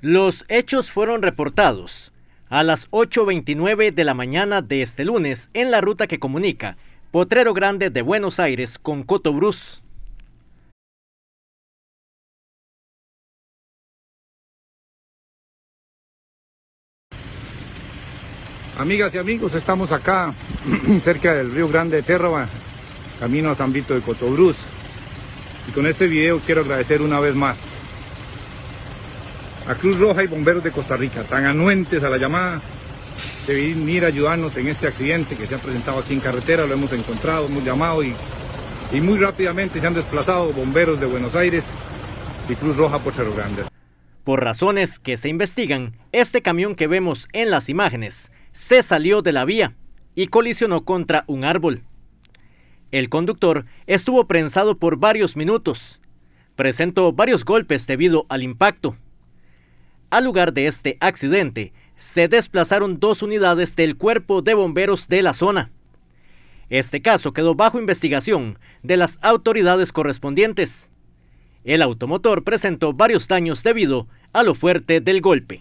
Los hechos fueron reportados a las 8.29 de la mañana de este lunes en la ruta que comunica Potrero Grande de Buenos Aires con Cotobruz. Amigas y amigos, estamos acá cerca del río Grande de Térraba, camino a San Vito de Cotobruz. Y con este video quiero agradecer una vez más a Cruz Roja y Bomberos de Costa Rica, tan anuentes a la llamada de venir a ayudarnos en este accidente que se ha presentado aquí en carretera, lo hemos encontrado, hemos llamado y, y muy rápidamente se han desplazado bomberos de Buenos Aires y Cruz Roja por Cerro Grande. Por razones que se investigan, este camión que vemos en las imágenes se salió de la vía y colisionó contra un árbol. El conductor estuvo prensado por varios minutos. Presentó varios golpes debido al impacto. Al lugar de este accidente, se desplazaron dos unidades del cuerpo de bomberos de la zona. Este caso quedó bajo investigación de las autoridades correspondientes. El automotor presentó varios daños debido a lo fuerte del golpe.